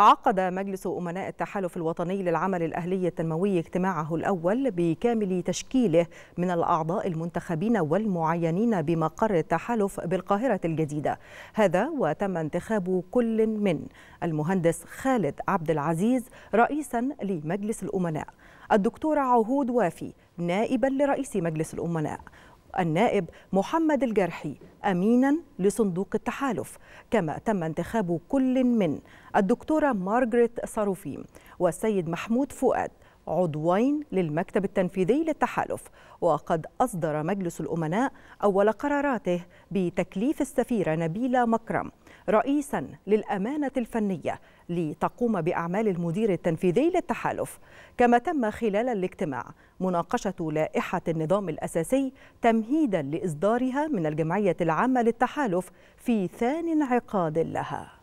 عقد مجلس أمناء التحالف الوطني للعمل الأهلي التنموي اجتماعه الأول بكامل تشكيله من الأعضاء المنتخبين والمعينين بمقر التحالف بالقاهرة الجديدة هذا وتم انتخاب كل من المهندس خالد عبد العزيز رئيسا لمجلس الأمناء الدكتورة عهود وافي نائبا لرئيس مجلس الأمناء النائب محمد الجرحي امينا لصندوق التحالف كما تم انتخاب كل من الدكتوره مارغريت صاروفيم والسيد محمود فؤاد عضوين للمكتب التنفيذي للتحالف وقد أصدر مجلس الأمناء أول قراراته بتكليف السفيرة نبيلة مكرم رئيسا للأمانة الفنية لتقوم بأعمال المدير التنفيذي للتحالف كما تم خلال الاجتماع مناقشة لائحة النظام الأساسي تمهيدا لإصدارها من الجمعية العامة للتحالف في ثاني انعقاد لها